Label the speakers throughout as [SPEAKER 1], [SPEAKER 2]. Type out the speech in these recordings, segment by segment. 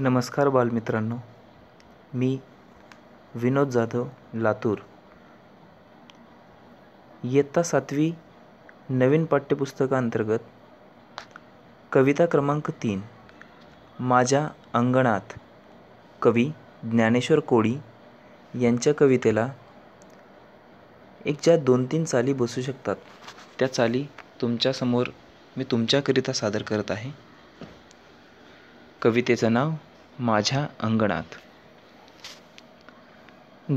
[SPEAKER 1] नमस्कार बालमित्रांनो मी विनोद जाधव लातूर इयत्ता सातवी नवीन पाठ्यपुस्तकांतर्गत कविता क्रमांक तीन माझ्या अंगणात कवी ज्ञानेश्वर कोळी यांच्या कवितेला एक ज्या दोन तीन चाली बसू शकतात त्या चाली तुमच्यासमोर मी तुमच्याकरिता सादर करत आहे कवितेचं नाव माझ्या अंगणात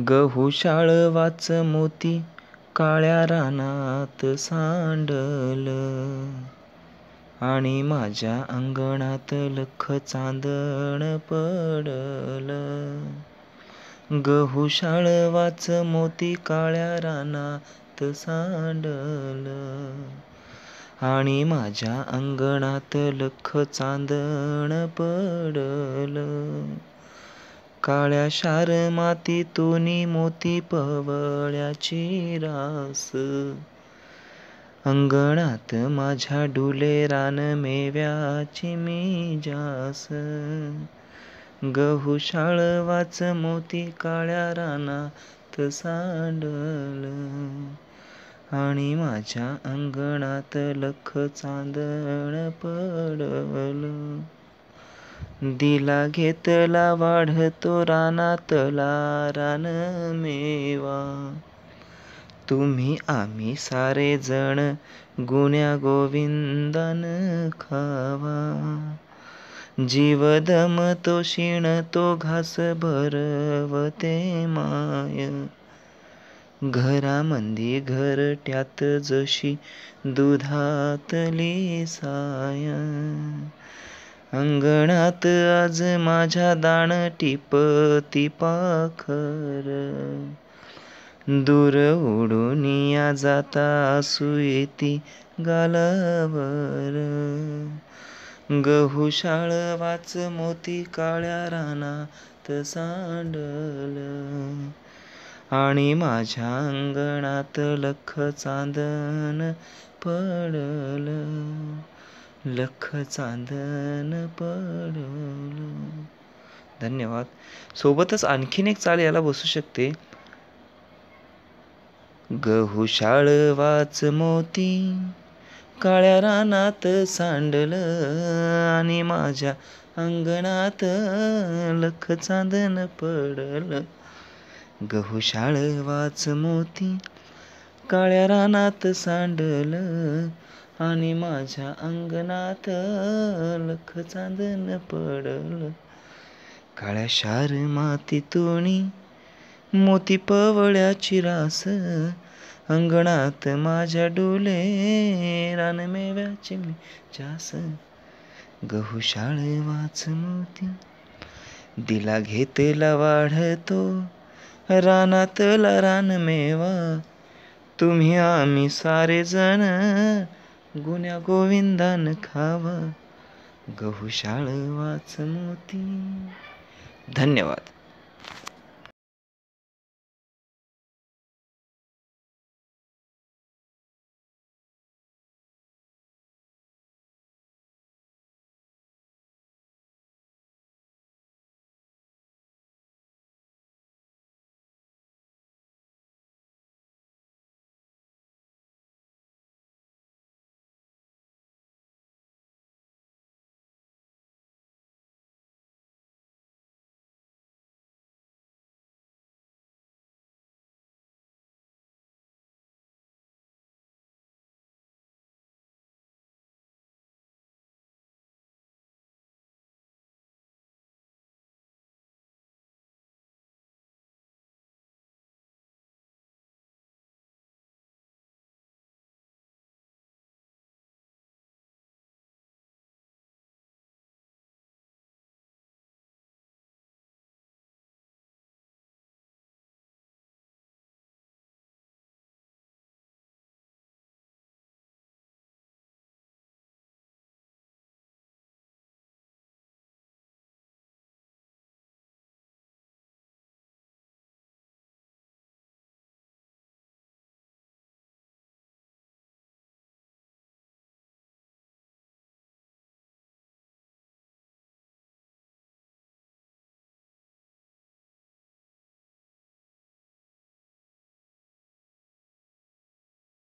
[SPEAKER 2] गहुशाळ वाच मोती काळ्या रानात सांडल आणि माझ्या अंगणात लख चांदण पडल गहुशाळ वाच मोती काळ्या रानात सांडल आणि माझ्या अंगणात लख चांदण पड़ल, काळ्या शार मातीतून मोती पवळ्याची रास अंगणात माझ्या डुले रान मेव्याची मी जास गहू शाळवाच मोती काळ्या रानात सांडलं आणि माझ्या अंगणात लख चांदण पडलं दिला घेतला वाढतो रानातला रान मेवा तुम्ही आम्ही सारे जण गुण्या गोविंदान खावा जीव दम तो क्षीण तो घास भरवते माय घरामध्ये घरट्यात जशी दुधातली साय अंगणात आज माझ्या दाण टिप पाखर दूर उडून या जाता येती गालावर गहू वाच मोती काळ्या रानात सांडल आणि माझ्या अंगणात लख चांदन पडलं लख चांदन पडलं धन्यवाद सोबतच आणखीन एक चाल याला बसू शकते गहू शाळ वाच मोती काळ्या रानात सांडलं आणि माझ्या अंगणात लख चांदन पडलं गहुशाळ वाच मोती काळ्या रानात सांडल आणि माझ्या अंगणात लख चांदन पडल काळ्या शार माती तोणी मोती पवळ्याची रास अंगणात माझ्या डोले रानमेव्याची मी जास गहुशाळ वाच मोती दिला घेतला वाढतो रानातला मेवा, तुम्ही आम्ही सारे जण गुन्या गोविंदान खावा गहुशाळ वाच मोती धन्यवाद